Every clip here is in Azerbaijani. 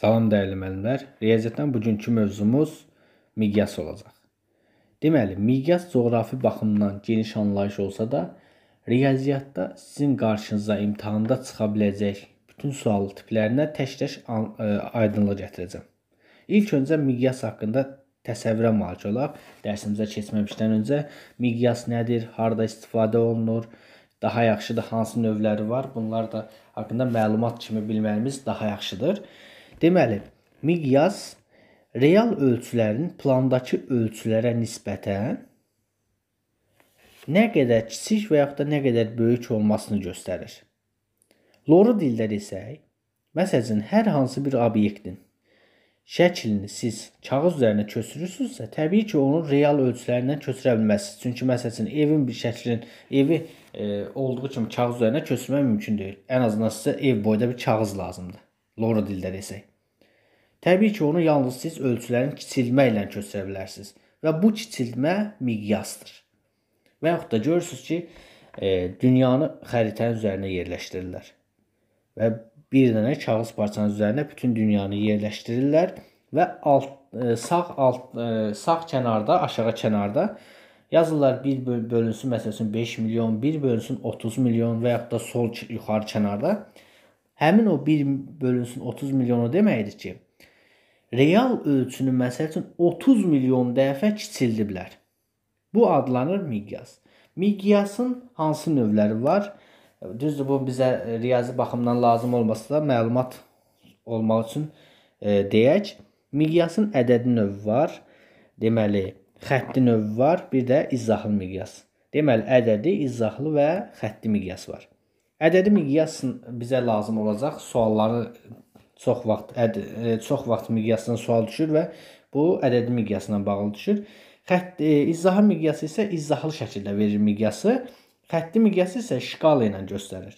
Salam dəyərli müəllimlər. Riyaziyyatdan bugünkü mövzumuz miqyas olacaq. Deməli, miqyas coğrafi baxımdan geniş anlayış olsa da, riyaziyyatda sizin qarşınıza imtahanda çıxa biləcək bütün sual tiplərinə tək-tək e, aydınlıq gətirəcəm. İlk öncə miqyas haqqında təsəvvürə malik olaq. Dərsimizə keçməmişdən öncə miqyas nədir, harda istifadə olunur, daha yaxşıdır, hansı növləri var? Bunlar da haqqında məlumat kimi bilməyimiz daha yaxşıdır. Deməli, miqyas real ölçülərin plandakı ölçülərə nisbətən nə qədər kiçik və yaxud da nə qədər böyük olmasını göstərir. Loru dildə desək, məsələn, hər hansı bir obyektin şəklini siz kağız üzərinə köçürürsünüzsə, təbii ki, onu real ölçülərindən köçürə bilməzsiniz. Çünki məsələn, evin bir şəklinin evi e, olduğu kimi kağız üzərinə köçürmək mümkün deyil. Ən azından sizə ev boyda bir kağız lazımdır. Loru dildə desək. Təbii ki, onu yalnız siz ölçülərin kiçilmə ilə göstərə bilərsiniz və bu kiçilmə miqyasdır. Və yaxud da görürsüz ki, e, dünyanı xəritənin üzərinə yerləşdirirlər. Və bir dənə kağız parçanın üzərinə bütün dünyanı yerləşdirirlər və alt e, sağ alt e, sağ kənarda, aşağı kənarda yazırlar 1 bölünsün məsələn 5 milyon, 1 bölünsün 30 milyon və yaxud da sol yuxarı kənarda həmin o 1 bölünsün 30 milyonu deməkdir ki, real ölçünü məsəl üçün 30 milyon dəfə kiçildiblər. Bu adlanır miqyas. Miqyasın hansı növləri var? Düzdür, bu bizə riyazi baxımdan lazım olmasa da məlumat olmaq üçün e, deyək. Miqyasın ədədi növü var. Deməli, xətti növü var, bir də izahlı miqyas. Deməli, ədədi, izahlı və xətti miqyas var. Ədədi miqyas bizə lazım olacaq sualları çox vaxt əd e, çox vaxt miqyasına sual düşür və bu ədədi miqyasına bağlı düşür. Xətt e, izahı miqyası isə izahlı şəkildə verir miqyası. Xətti miqyası isə şkala ilə göstərir.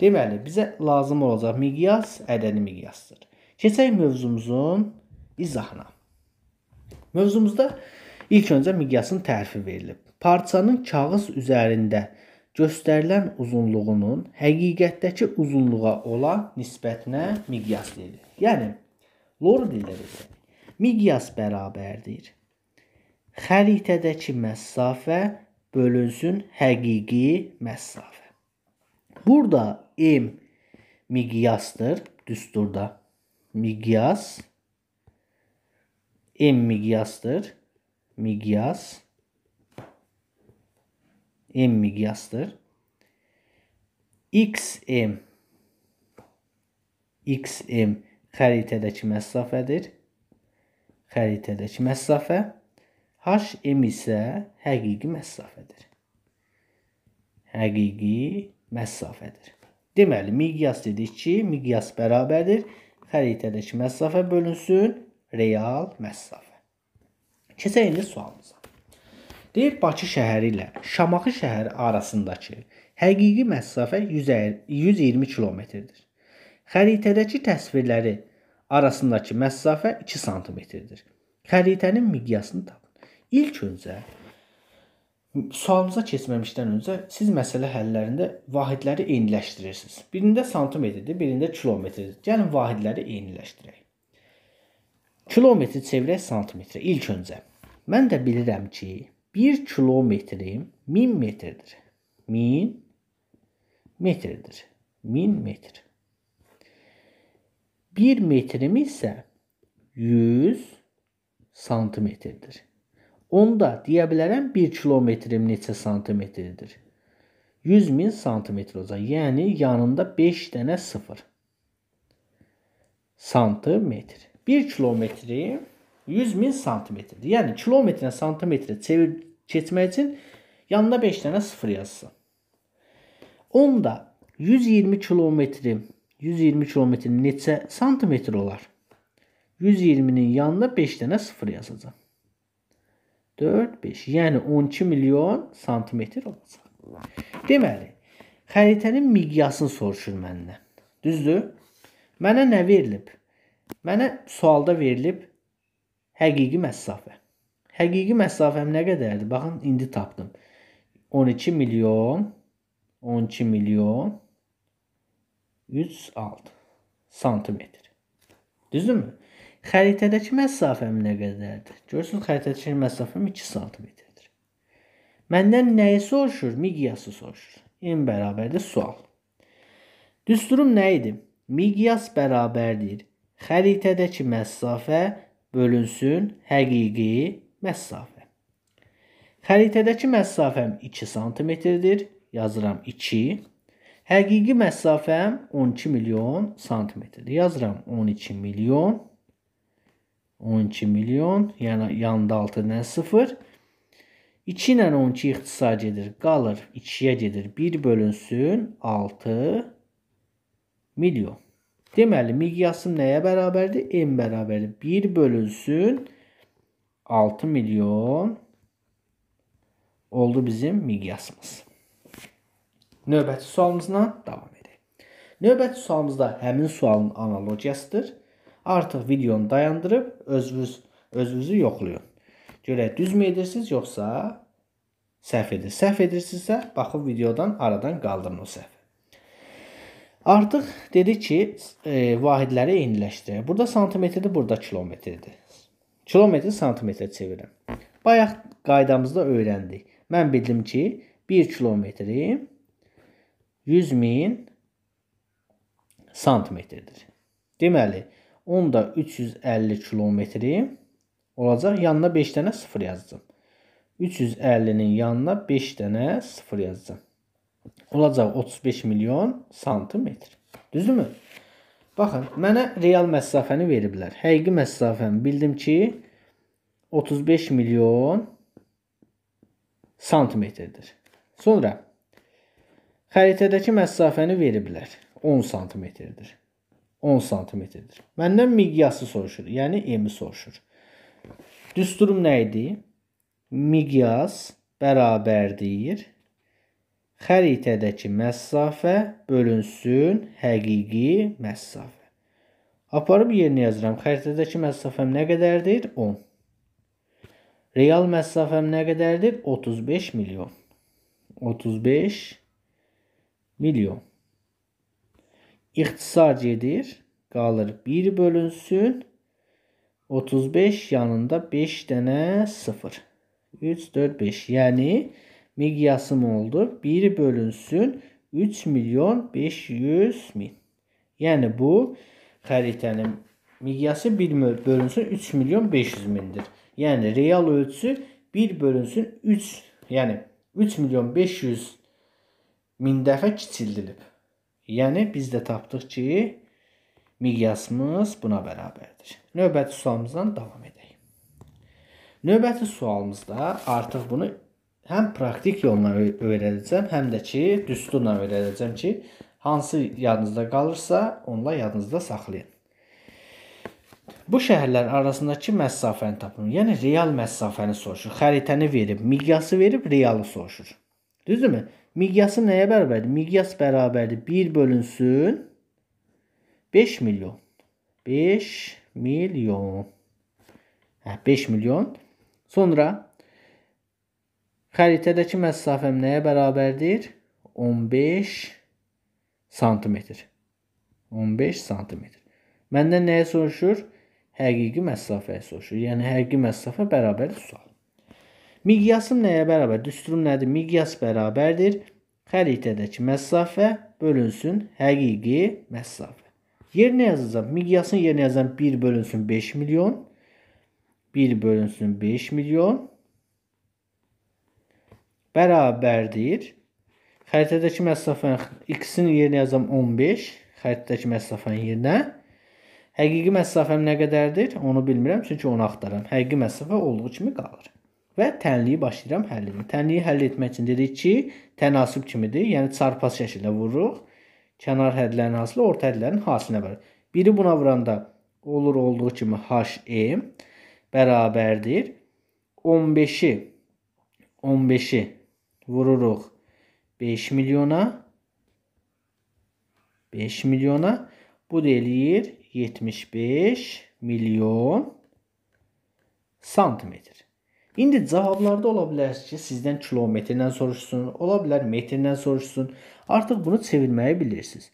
Deməli, bizə lazım olacaq miqyas ədədi miqyasdır. Keçək mövzumuzun izahına. Mövzumuzda ilk öncə miqyasın tərifi verilib. Parçanın kağız üzərində göstərilən uzunluğunun həqiqətdəki uzunluğa olan nisbətinə miqyas deyilir. Yəni Lor dilində belə miqyas bərabərdir. Xəritədəki məsafə bölünsün həqiqi məsafə. Burada m miqyasdır düsturda. Miqyas m miqyasdır. Miqyas m miqyasdır. XM XM xəritədəki məsafədir. Xəritədəki məsafə HM isə həqiqi məsafədir. Həqiqi məsafədir. Deməli, miqyas dedik ki, miqyas bərabərdir xəritədəki məsafə bölünsün real məsafə. Keçək indi sualımıza. Deyir Bakı şəhəri ilə Şamaxı şəhəri arasındakı həqiqi məsafə 120 kilometrdir. Xəritədəki təsvirləri arasındakı məsafə 2 sm-dir. Xəritənin miqyasını tapın. İlk öncə sualımıza keçməmişdən öncə siz məsələ həllərində vahidləri eyniləşdirirsiniz. Birində santimetrdir, birində kilometrdir. Gəlin vahidləri eyniləşdirək. Kilometri çevirək santimetrə ilk öncə. Mən də bilirəm ki, 1 kilometrim 1000 metrdir. 1000 metrdir. 1000 metr. 1 metrim isə 100 santimetrdir. Onda deyə bilərəm 1 kilometrim neçə santimetrdir? 100 min santimetr olacaq. Yəni yanında 5 dənə 0 santimetr. 1 kilometri 100 min santimetrdir. Yəni kilometrə santimetrə çevir keçmək üçün yanına 5 dənə 0 yazsın. Onda 120 kilometri 120 kilometr neçə santimetr olar? 120-nin yanına 5 dənə 0 yazacaq. 4 5. Yəni 12 milyon santimetr olacaq. Deməli, xəritənin miqyasını soruşur məndən. Düzdür? Mənə nə verilib? Mənə sualda verilib Həqiqi məsafə. Həqiqi məsafəm nə qədərdir? Baxın, indi tapdım. 12 milyon 12 milyon 106 santimetr. Düzdürmü? Xəritədəki məsafəm nə qədərdir? Görürsünüz, xəritədəki məsafəm 2 santimetrdir. Məndən nəyi soruşur? Miqyası soruşur. M bərabərdir sual. Düsturum nə idi? Miqyas bərabərdir xəritədəki məsafə bölünsün həqiqi məsafə. Xəritədəki məsafəm 2 sm-dir. Yazıram 2. Həqiqi məsafəm 12 milyon sm-dir. Yazıram 12 milyon 12 milyon, yəni yanda 6-dan 0. 2 ilə 12 ixtisar gedir, qalır 2-yə gedir. 1 bölünsün 6 milyon. Deməli miqyasım nəyə bərabərdir? M bərabərdir. 1 bölünsün 6 milyon oldu bizim miqyasımız. Növbəti sualımızla davam edək. Növbəti sualımızda həmin sualın analogiyasıdır. Artıq videonu dayandırıb özünüz özünüzü yoxlayın. Görək düzmü edirsiniz yoxsa səhv edirsiniz. Səhv edirsinizsə baxın videodan aradan qaldırın o səhv. Artıq dedik ki, e, vahidləri eyniləşdirək. Burada santimetrdir, burada kilometrdir. Kilometri santimetrə çevirəm. Bayaq qaydamızda öyrəndik. Mən bildim ki, 1 kilometri 100 min santimetrdir. Deməli, onda 350 kilometri olacaq. Yanına 5 dənə 0 yazacağım. 350-nin yanına 5 dənə 0 yazacağım olacaq 35 milyon santimetr. Düzdürmü? Baxın, mənə real məsafəni veriblər. Həqiqi məsafəni bildim ki 35 milyon santimetrdir. Sonra xəritədəki məsafəni veriblər. 10 santimetrdir. 10 santimetrdir. Məndən miqyası soruşur, yəni emi soruşur. Düsturum nə idi? Miqyas bərabərdir xəritədəki məsafə bölünsün həqiqi məsafə. Aparıb yerinə yazıram. Xəritədəki məsafəm nə qədərdir? 10. Real məsafəm nə qədərdir? 35 milyon. 35 milyon. İxtisar gedir. Qalır 1 bölünsün. 35 yanında 5 dənə 0. 3, 4, 5. Yəni miqyasım oldu. 1 bölünsün 3 milyon 500 min. Yəni bu xəritənin miqyası 1 bölünsün 3 milyon 500 mindir. Yəni real ölçüsü 1 bölünsün 3, yəni 3 milyon 500 min dəfə kiçildilib. Yəni biz də tapdıq ki, miqyasımız buna bərabərdir. Növbəti sualımızdan davam edək. Növbəti sualımızda artıq bunu həm praktik yolla öyrədəcəm, həm də ki, düsturla öyrədəcəm ki, hansı yadınızda qalırsa, onunla yadınızda saxlayın. Bu şəhərlər arasındakı məsafəni tapın. Yəni real məsafəni soruşur. Xəritəni verib, miqyası verib realı soruşur. Düzdürmü? Miqyası nəyə bərabərdir? Miqyas bərabərdir 1 bölünsün 5 milyon. 5 milyon. Hə, 5 milyon. Sonra Xəritədəki məsafəm nəyə bərabərdir? 15 sm. 15 sm. Məndən nəyə soruşur? Həqiqi məsafəyə soruşur. Yəni həqiqi məsafə bərabərdir sual. Miqyasım nəyə bərabərdir? Düsturum nədir? Miqyas bərabərdir xəritədəki məsafə bölünsün həqiqi məsafə. Yerinə yazacağam. Miqyasın yerinə yazacağam 1 bölünsün 5 milyon. 1 bölünsün 5 milyon bərabərdir. Xəritədəki məsafənin x-in yerinə yazam 15. Xəritədəki məsafənin yerinə. Həqiqi məsafəm nə qədərdir? Onu bilmirəm, çünki onu axtaram. Həqiqi məsafə olduğu kimi qalır. Və tənliyi başlayıram həllinə. Tənliyi həll etmək üçün dedik ki, tənasib kimidir. Yəni çarpaz şəkildə vururuq. Kənar hədlərin hasilə orta hədlərin hasilinə bərabər. Biri buna vuranda olur olduğu kimi HM bərabərdir 15-i 15-i vururuq. 5 milyona 5 milyona bu da eləyir 75 milyon santimetr. İndi cavablarda ola bilər ki, sizdən kilometrdən soruşsun, ola bilər metrdən soruşsun. Artıq bunu çevirməyi bilirsiniz.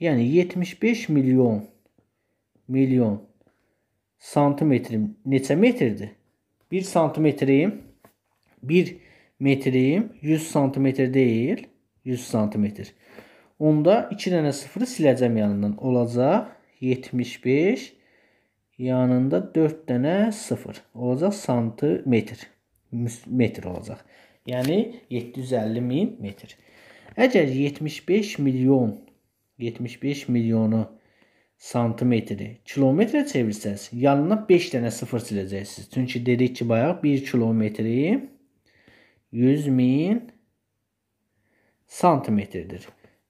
Yəni 75 milyon milyon santimetrim neçə metrdir? 1 santimetrim 1 metrim 100 sm deyil, 100 sm. Onda 2 dənə sıfırı siləcəm yanından. Olacaq 75 yanında 4 dənə sıfır. Olacaq santimetr. Metr olacaq. Yəni 750 min metr. Əgər 75 milyon 75 milyonu santimetri kilometrə çevirsəz, yanına 5 dənə sıfır siləcəksiniz. Çünki dedik ki, bayaq 1 kilometri 100 min santimetrdir.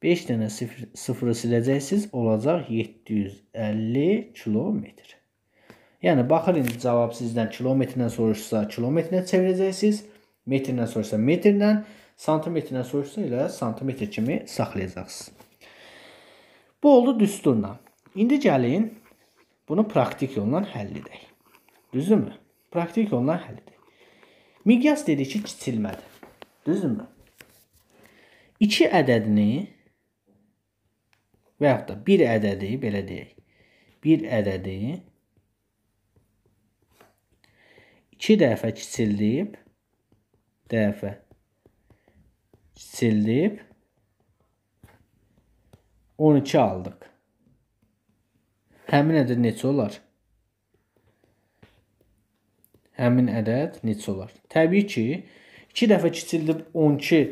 5 dənə sıfır, sıfırı siləcəksiniz, olacaq 750 kilometr. Yəni baxın indi cavab sizdən kilometrlə soruşsa kilometrlə çevirəcəksiniz, metrlə soruşsa metrlə, santimetrlə soruşsa elə santimetr kimi saxlayacaqsınız. Bu oldu düsturla. İndi gəlin bunu praktik yolla həll edək. Düzdürmü? Praktik yolla həll edək. Miqyas dedi ki, kiçilmədi. Düzdürmü? 2 ədədini və yaxud da 1 ədədi, belə deyək. 1 ədədi 2 dəfə kiçildib, dəfə kiçildib 12 aldıq. Həmin ədəd neçə olar? 12 həmin ədəd neçə olar? Təbii ki, 2 dəfə kiçildib 12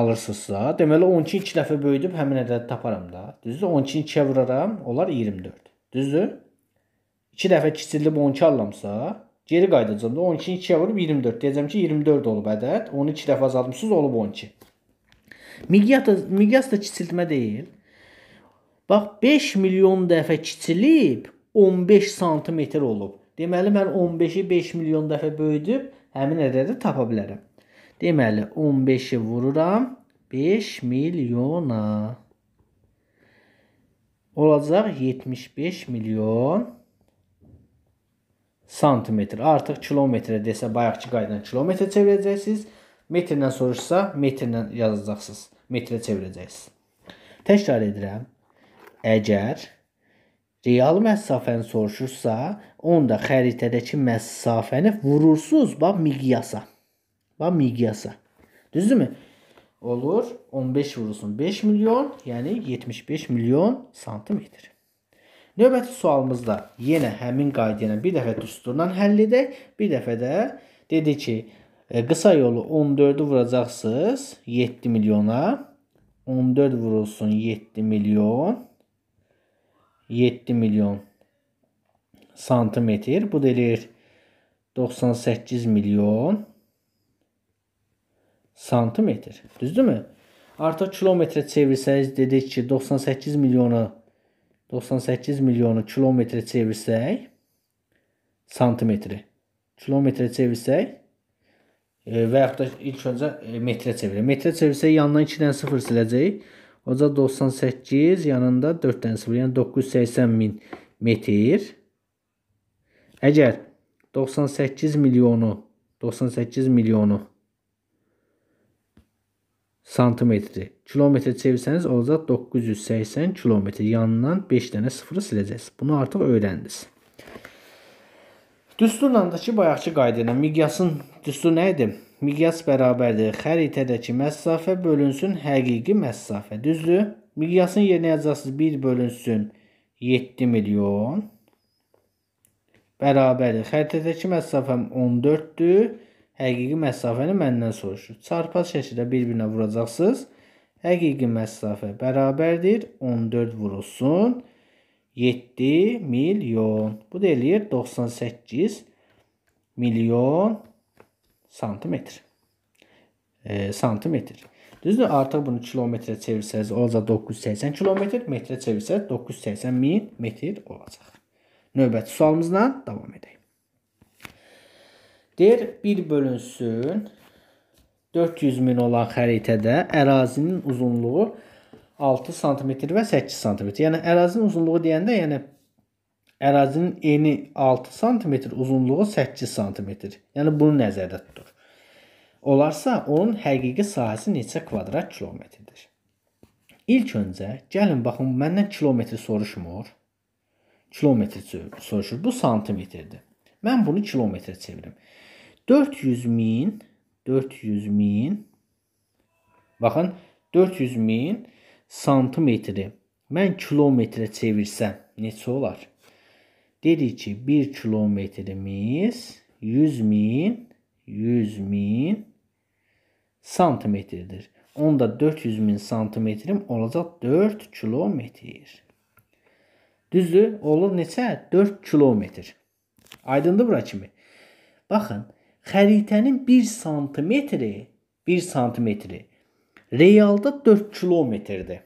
alırsınızsa, deməli 12 2 dəfə böyüdüb həmin ədədi taparam da. Düzdür? 12-ni 2-yə vuraram, olar 24. Düzdür? 2 dəfə kiçildib 12 allamsa, geri qayıdacağam da 12-ni 2-yə vurub 24 deyəcəm ki, 24 olub ədəd. Onu 2 dəfə azaltmısınız, olub 12. Miqyas da, miqyas da kiçiltmə deyil. Bax 5 milyon dəfə kiçilib 15 sm olub. Deməli mən 15-i 5 milyon dəfə böyüdüb həmin ədədi tapa bilərəm. Deməli 15-i vururam 5 milyona. Olacaq 75 milyon santimetr. Artıq kilometrə desə bayaqçı qaydan kilometrə çevirəcəksiniz. Metrdən soruşsa metrlə yazacaqsınız. Metrə çevirəcəksiniz. Təkrar edirəm. Əgər real məsafəni soruşursa, onda xəritədəki məsafəni vurursuz bax miqyasa. Bax miqyasa. Düzdürmü? Olur. 15 vurulsun 5 milyon, yəni 75 milyon santimetr. Növbəti sualımızda yenə həmin qayda ilə bir dəfə düsturdan həll edək, bir dəfə də dedi ki, e, qısa yolu 14-ü vuracaqsınız 7 milyona. 14 vurulsun 7 milyon 7 milyon santimetr. Bu da eləyir 98 milyon santimetr. Düzdürmü? Artıq kilometrə çevirsəniz dedik ki, 98 milyonu 98 milyonu kilometrə çevirsək santimetri. Kilometrə çevirsək e, və yaxud da ilk öncə e, metrə çevirək. Metrə çevirsək yanından 2-dən 0 siləcəyik. O da 98 yanında 4 dənə 0, yəni 980 min metr. Əgər 98 milyonu 98 milyonu santimetri kilometrə çevirsəniz olacaq 980 kilometr. Yanından 5 dənə 0 siləcəksiniz. Bunu artıq öyrəndiniz. Düsturla da ki, bayaqçı qayda ilə miqyasın düsturu nə idi? miqyas bərabərdir. Xəritədəki məsafə bölünsün həqiqi məsafə. Düzdür? Miqyasın yerinə yazacaqsınız 1 bölünsün 7 milyon. Bərabərdir. Xəritədəki məsafəm 14-dür. Həqiqi məsafəni məndən soruşur. Çarpaz şəkildə bir-birinə vuracaqsınız. Həqiqi məsafə bərabərdir. 14 vurulsun. 7 milyon. Bu da eləyir 98 milyon santimetr. E, santimetr. Düzdür? Artıq bunu kilometrə çevirsəz olacaq 980 kilometr, metrə çevirsəz 980 min metr olacaq. Növbəti sualımızla davam edək. Deyir 1 bölünsün 400 min olan xəritədə ərazinin uzunluğu 6 sm və 8 sm. Yəni ərazinin uzunluğu deyəndə, yəni ərazinin eni 6 sm, uzunluğu 8 sm. Yəni bunu nəzərdə tutur. Olarsa, onun həqiqi sahəsi neçə kvadrat kilometrdir? İlk öncə gəlin baxın, məndən kilometri soruşmur. Kilometri soruşur. Bu santimetrdir. Mən bunu kilometrə çevirim. 400 min 400 min Baxın, 400 min santimetri mən kilometrə çevirsəm neçə olar? Dedik ki 1 kilometrimiz 100 min 100 min santimetrdir. Onda 400 min santimetrim olacaq 4 kilometr. Düzdür? Olur neçə? 4 kilometr. Aydındır bura kimi. Baxın, xəritənin 1 santimetri 1 santimetri realda 4 kilometrdir.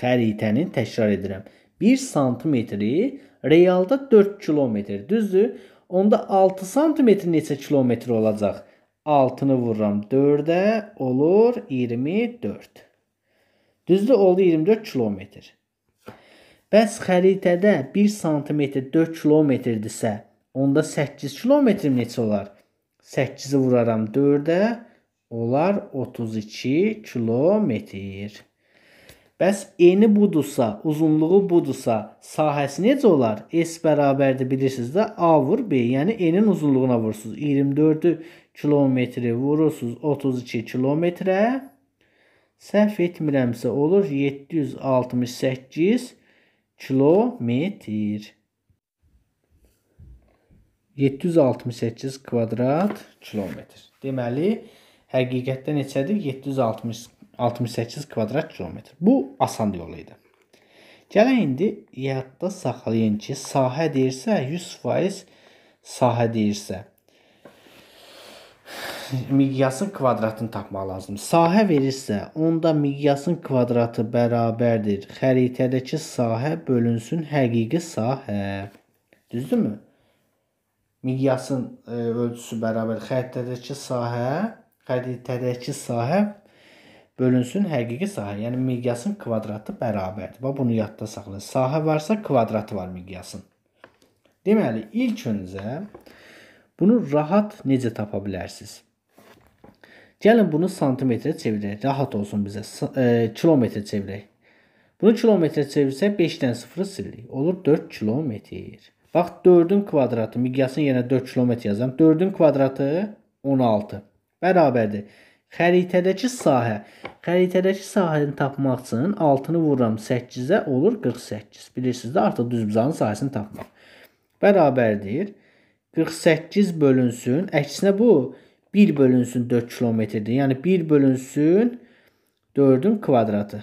Xəritənin təkrar edirəm. 1 santimetri realda 4 kilometr. Düzdür? Onda 6 santimetr neçə kilometr olacaq? 6-nı vururam 4-ə, olur 24. Düzdür? Oldu 24 kilometr. Bəs xəritədə 1 sm 4 kilometrdirsə, onda 8 kilometr neçə olar? 8-i vuraram 4-ə, olar 32 kilometr. Bəs eni budursa, uzunluğu budursa, sahəsi necə olar? S bərabərdir bilirsiniz də A vur B, yəni enin uzunluğuna vurursunuz. 24 kilometri vurursunuz 32 kilometrə. Səhv etmirəmsə olur 768 kilometr. 768 kvadrat kilometr. Deməli, həqiqətdə neçədir? 768 68 kvadrat kilometr. Bu asan yol idi. Gəlin indi yadda saxlayın ki, sahə deyirsə 100% sahə deyirsə miqyasın kvadratını tapmaq lazımdır. Sahə verirsə, onda miqyasın kvadratı bərabərdir xəritədəki sahə bölünsün həqiqi sahə. Düzdürmü? Miqyasın e, ölçüsü bərabər xəritədəki sahə, xəritədəki sahə bölünsün həqiqi sahə, yəni miqyasın kvadratı bərabərdir. Bax bunu yadda saxla. Sahə varsa kvadratı var miqyasın. Deməli, ilk öncə bunu rahat necə tapa bilərsiniz? Gəlin bunu santimetrə çevirək. Rahat olsun bizə. E, kilometrə çevirək. Bunu kilometrə çevirsək 5-dən 0-ı silirik. Olur 4 kilometr. Bax 4-ün kvadratı, miqyasını yenə 4 kilometr yazıram. 4-ün kvadratı 16 bərabərdir Xəritədəki sahə. Xəritədəki sahəni tapmaq üçün 6-nı vururam 8-ə, olur 48. Bilirsiniz də, artıq düzbucağın sahəsini tapmaq. Bərabərdir. 48 bölünsün. Əksinə bu 1 bölünsün 4 kilometrdir. Yəni 1 bölünsün 4-ün kvadratı.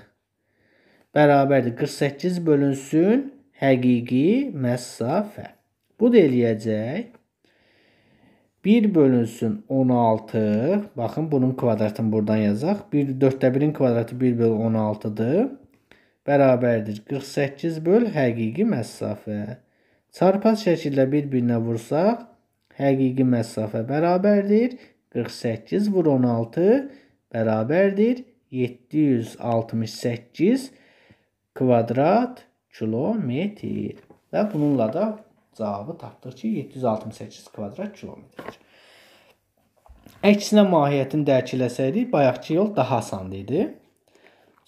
Bərabərdir. 48 bölünsün həqiqi məsafə. Bu da eləyəcək 1 bölünsün 16. Baxın bunun kvadratını buradan yazaq. 1 4-də 1-in kvadratı 1 böl 16-dır. Bərabərdir 48 böl həqiqi məsafə. Çarpaz şəkildə bir-birinə vursaq həqiqi məsafə bərabərdir 48 vur 16 bərabərdir 768 kvadrat kilometr. Və bununla da cavabı tapdıq ki, 768 kvadrat kilometrdir. Əksinə mahiyyətini dərk eləsəydik, bayaqki yol daha asan idi.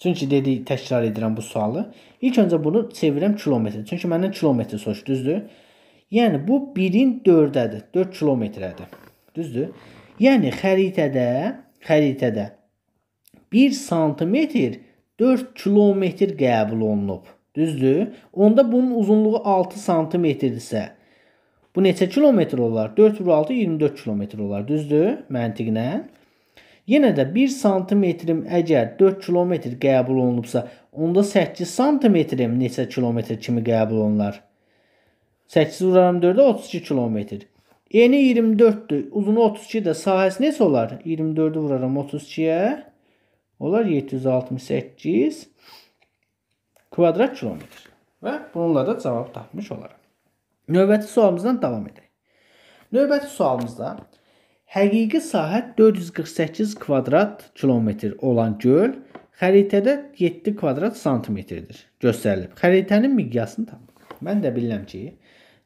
Çünki dedik, təkrar edirəm bu sualı. İlk öncə bunu çevirəm kilometrə. Çünki məndən kilometr soruş, düzdür? Yəni bu 1-in 4-dədir. 4 kilometrədir. Düzdür? Yəni xəritədə, xəritədə 1 sm 4 kilometr qəbul olunub. Düzdür? Onda bunun uzunluğu 6 sm idisə, bu neçə kilometr olar? 4 vur 6 24 kilometr olar. Düzdür? Məntiqlə. Yenə də 1 santimetrim əgər 4 kilometr qəbul olunubsa, onda 8 santimetrim neçə kilometr kimi qəbul olunar? 8 vuraram 4-ə 32 kilometr. Eni yəni 24-dür. Uzunu 32-də sahəsi neçə olar? 24-ü vuraram 32-yə. Olar 768 kvadrat kilometr. Və bununla da cavab tapmış olarıq. Növbəti sualımızdan davam edək. Növbəti sualımızda həqiqi sahə 448 kvadrat kilometr olan göl xəritədə 7 kvadrat santimetrdir göstərilib. Xəritənin miqyasını tapın. Mən də bilirəm ki,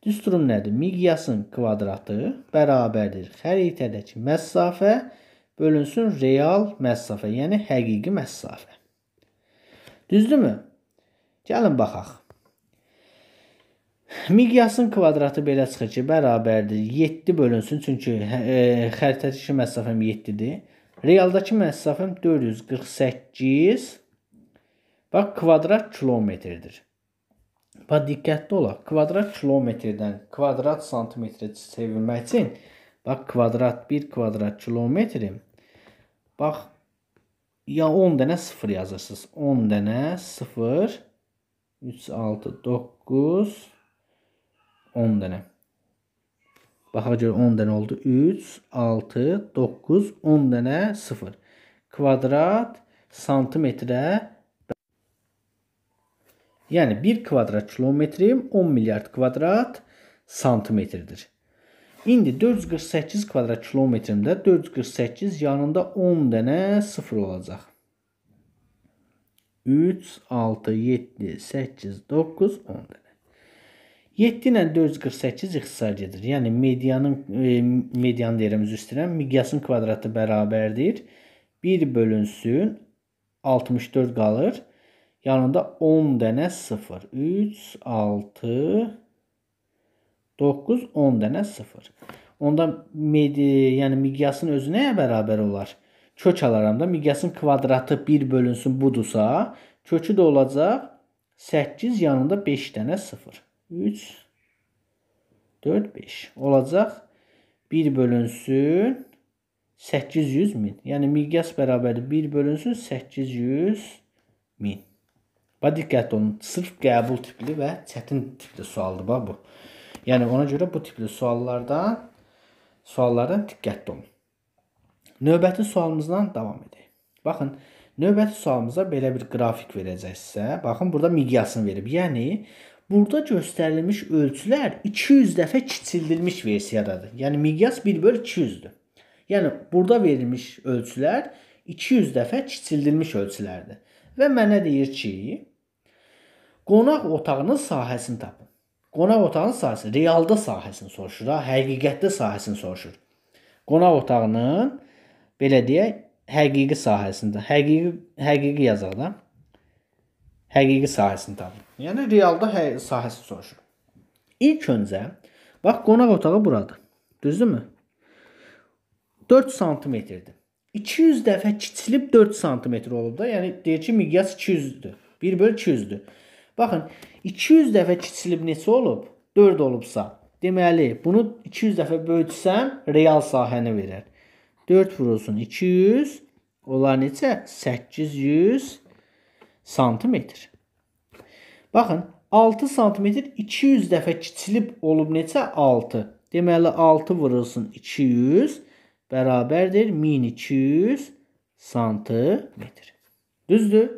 düsturum nədir? Miqyasın kvadratı bərabərdir xəritədəki məsafə bölünsün real məsafə, yəni həqiqi məsafə. Düzdürmü? Gəlin baxaq. Miqyasın kvadratı belə çıxır ki, bərabərdir 7 bölünsün, çünki hə, e, xəritədəki məsafəm 7-dir. Realdakı məsafəm 448 bax kvadrat kilometrdir. Bax diqqətli olaq. Kvadrat kilometrdən kvadrat santimetrə çevirmək üçün bax kvadrat 1 kvadrat kilometri bax ya 10 dənə 0 yazırsınız. 10 dənə 0 3, 6, 9, 10 dənə. Baxaq görə 10 dənə oldu. 3, 6, 9, 10 dənə 0. Kvadrat santimetrə Yəni 1 kvadrat kilometrim 10 milyard kvadrat santimetrdir. İndi 448 kvadrat kilometrimdə 448 yanında 10 dənə 0 olacaq. 3, 6, 7, 8, 9, 10 dənə. 7 ilə 448 ixtisar gedir. Yəni medianın e, median deyirəm üzr istəyirəm. Miqyasın kvadratı bərabərdir 1 bölünsün 64 qalır. Yanında 10 dənə 0. 3 6 9 10 dənə 0. Onda medi, yəni miqyasın özünə bərabər olar kök alaram da. Miqyasın kvadratı 1 bölünsün budursa, kökü də olacaq 8 yanında 5 dənə 0. 3, 4, 5 olacaq 1 bölünsün 800 min. Yəni miqyas bərabərdir 1 bölünsün 800 min. Bax diqqət olun. Sırf qəbul tipli və çətin tipli sualdır bax bu. Yəni ona görə bu tipli suallardan suallardan diqqətli olun. Növbəti sualımızdan davam edək. Baxın, növbəti sualımıza belə bir qrafik verəcəksə, baxın burada miqyasını verib. Yəni burada göstərilmiş ölçülər 200 dəfə kiçildilmiş versiyadadır. Yəni miqyas 1/200-dür. Yəni burada verilmiş ölçülər 200 dəfə kiçildilmiş ölçülərdir. Və mənə deyir ki, qonaq otağının sahəsini tapın. Qonaq otağının sahəsi realda sahəsini soruşur, ha, həqiqətdə sahəsini soruşur. Qonaq otağının belə deyək, həqiqi sahəsində, həqiqi həqiqi yazaq da. Həqiqi sahəsini tapın. Yəni realda hə sahəsi soruşur. İlk öncə bax qonaq otağı buradır. Düzdürmü? 4 sm-dir. 200 dəfə kiçilib 4 sm olub da. Yəni deyir ki, miqyas 200-dür. 1/200-dür. Baxın, 200 dəfə kiçilib neçə olub? 4 olubsa, deməli, bunu 200 dəfə böyütsəm real sahəni verər. 4 vurulsun 200. Onlar neçə? 800 santimetr. Baxın, 6 santimetr 200 dəfə kiçilib olub neçə? 6. Deməli 6 vurulsun 200 bərabərdir 1200 santimetr. Düzdür?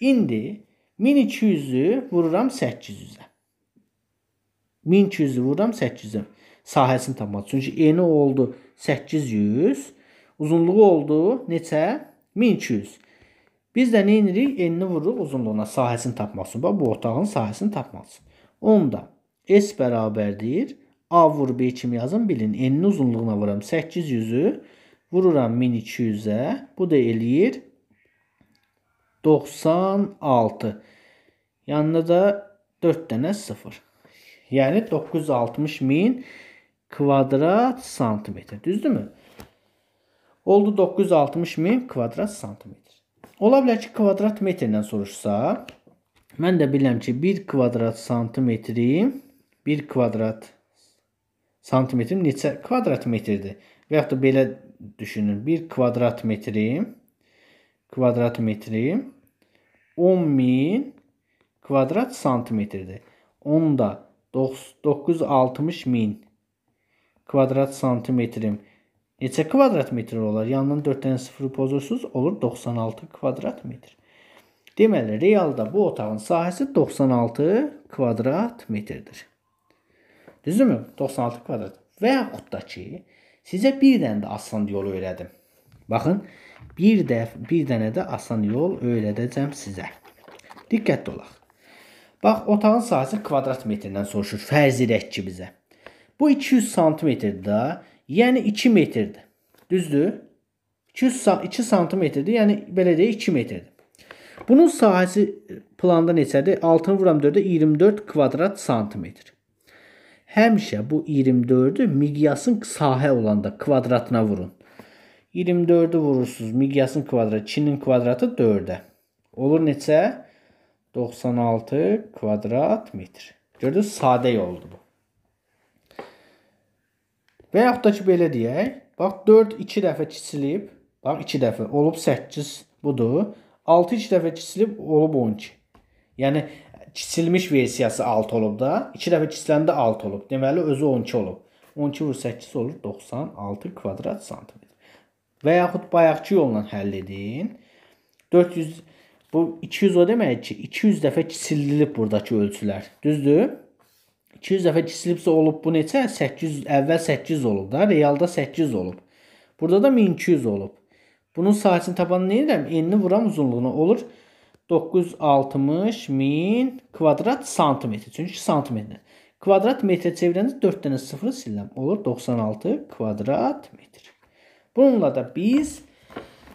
İndi 1200-ü vururam 800-ə. 1200-ü vururam 800-ə. Sahəsini tapmaq. Çünki eni oldu 800. Uzunluğu oldu neçə? 1200. Biz də nə edirik? N-ni vururuq uzunluğuna sahəsini tapmaq üçün. Bax bu otağın sahəsini tapmaq üçün. Onda S bərabərdir A vur B kimi yazın bilin. N-ni uzunluğuna vuram 800-ü vururam 1200-ə. Bu da eləyir 96. Yanında da 4 dənə 0. Yəni 960 min kvadrat santimetr. Düzdürmü? Oldu 960 min kvadrat santimetr. Ola bilər ki, kvadrat metrlə soruşsa, mən də bilirəm ki, 1 kvadrat santimetri 1 kvadrat santimetrim neçə kvadrat metrdir? Və yaxud da belə düşünün. 1 kvadrat metri kvadrat metri 10000 kvadrat santimetrdir. Onda 960 min kvadrat santimetrim Neçə kvadrat metr olar? Yanından 4 dənə sıfırı pozursunuz, olur 96 kvadrat metr. Deməli, realda bu otağın sahəsi 96 kvadrat metrdir. Düzdürmü? 96 kvadrat. Və yaxud da ki, sizə bir dənə də asan yol öyrədim. Baxın, bir, dəf, bir dənə də asan yol öyrədəcəm sizə. Diqqətli olaq. Bax, otağın sahəsi kvadrat metrdən soruşur. Fərz edək ki, bizə. Bu 200 santimetrdir da. Yəni 2 metrdir. Düzdür? 200 2 santimetrdir. Yəni belə deyək 2 metrdir. Bunun sahəsi e, planda neçədir? 6-nı vuram 4-də 24 kvadrat santimetr. Həmişə bu 24-ü miqyasın sahə olanda kvadratına vurun. 24-ü vurursunuz miqyasın kvadratı, 2-nin kvadratı 4-ə. Olur neçə? 96 kvadrat metr. Gördünüz, sadə yoldur bu. Və yaxud da ki, belə deyək. Bax, 4 2 dəfə kiçilib. Bax, 2 dəfə olub 8 budur. 6 2 dəfə kiçilib olub 12. Yəni kiçilmiş versiyası 6 olub da, 2 dəfə kiçiləndə 6 olub. Deməli özü 12 olub. 12 vur 8 olur 96 kvadrat santimetr. Və yaxud bayaqki yolla həll edin. 400 bu 200 o demək ki, 200 dəfə kiçildilib burdakı ölçülər. Düzdür? 200 dəfə kisilibsə olub bu neçə? 800 əvvəl 800 olub da, realda 800 olub. Burada da 1200 olub. Bunun sahəsini tabanı nə edirəm? Enini vuram uzunluğuna olur 960 min kvadrat santimetr. Çünki santimetrdir. Kvadrat metrə çevirəndə 4 dənə sıfırı silirəm. Olur 96 kvadrat metr. Bununla da biz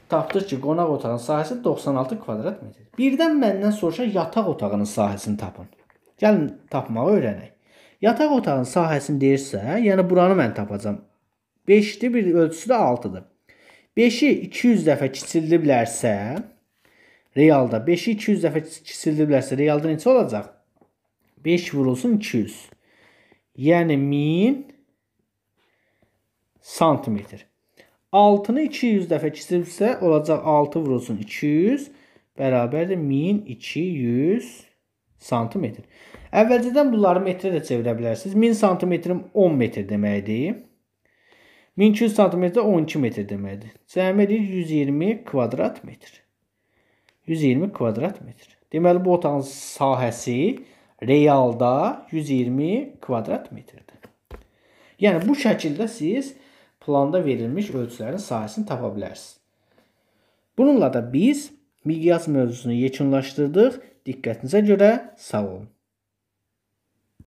tapdıq ki, qonaq otağının sahəsi 96 kvadrat metrdir. Birdən məndən soruşa yataq otağının sahəsini tapın. Gəlin tapmağı öyrənək. Yataq otağının sahəsini deyirsə, yəni buranı mən tapacam. 5-dir, bir ölçüsü də 6-dır. 5-i 200 dəfə kiçildə bilərsə, realda 5-i 200 dəfə kiçildə bilərsə, realda neçə olacaq? 5 vurulsun 200. Yəni 1000 santimetr. 6-nı 200 dəfə kiçilsə, olacaq 6 vurulsun 200 bərabərdir 1200 santimetr. Əvvəlcədən bunları metrə də çevirə bilərsiniz. 1000 sm 10 metr deməkdir. 1200 sm 12 metr deməkdir. Cəmi edir 120 kvadrat metr. 120 kvadrat metr. Deməli bu otağın sahəsi realda 120 kvadrat metrdir. Yəni bu şəkildə siz planda verilmiş ölçülərin sahəsini tapa bilərsiniz. Bununla da biz miqyas mövzusunu yekunlaşdırdıq. Diqqətinizə görə sağ olun.